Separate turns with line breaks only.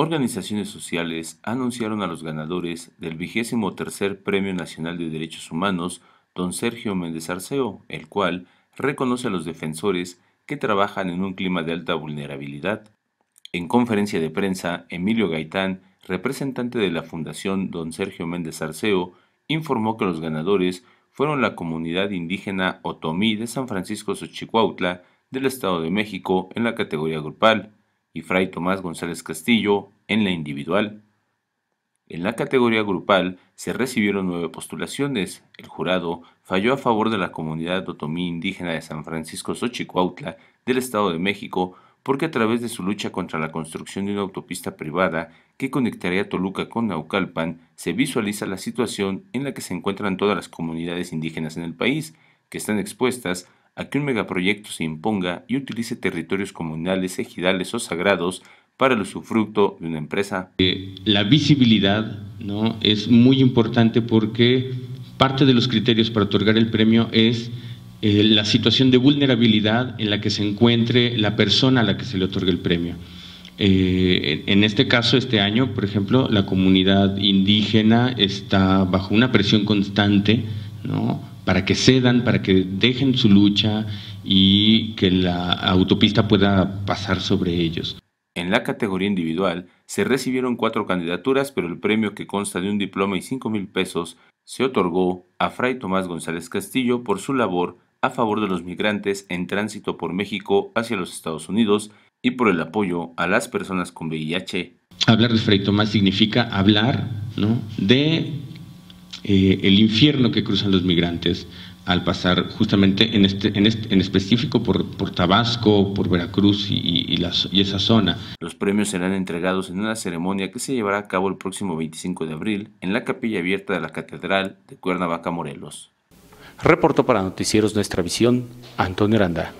organizaciones sociales anunciaron a los ganadores del vigésimo Premio Nacional de Derechos Humanos, don Sergio Méndez Arceo, el cual reconoce a los defensores que trabajan en un clima de alta vulnerabilidad. En conferencia de prensa, Emilio Gaitán, representante de la Fundación Don Sergio Méndez Arceo, informó que los ganadores fueron la comunidad indígena Otomí de San Francisco Xochicuautla del Estado de México en la categoría grupal, y Fray Tomás González Castillo en la individual. En la categoría grupal se recibieron nueve postulaciones. El jurado falló a favor de la comunidad otomí indígena de San Francisco Xochicuautla del Estado de México porque a través de su lucha contra la construcción de una autopista privada que conectaría Toluca con Naucalpan, se visualiza la situación en la que se encuentran todas las comunidades indígenas en el país, que están expuestas a que un megaproyecto se imponga y utilice territorios comunales, ejidales o sagrados para el
usufructo de una empresa. Eh, la visibilidad ¿no? es muy importante porque parte de los criterios para otorgar el premio es eh, la situación de vulnerabilidad en la que se encuentre la persona a la que se le otorga el premio. Eh, en este caso, este año, por ejemplo, la comunidad indígena está bajo una presión constante, ¿no? para que cedan, para que dejen su lucha y que la autopista pueda pasar sobre ellos. En la categoría
individual se recibieron cuatro candidaturas, pero el premio que consta de un diploma y cinco mil pesos se otorgó a Fray Tomás González Castillo por su labor a favor de los migrantes en tránsito por México hacia los Estados Unidos y por el apoyo a las personas con
VIH. Hablar de Fray Tomás significa hablar ¿no? de eh, el infierno que cruzan los migrantes al pasar justamente en, este, este específico por, Tabasco, por Veracruz y, esa zona. Los premios serán
entregados en una ceremonia que se llevará a cabo el próximo 25 de abril en la capilla abierta de la Catedral de Cuernavaca, Morelos. Reportó para Noticieros Nuestra Visión, Antonio Aranda.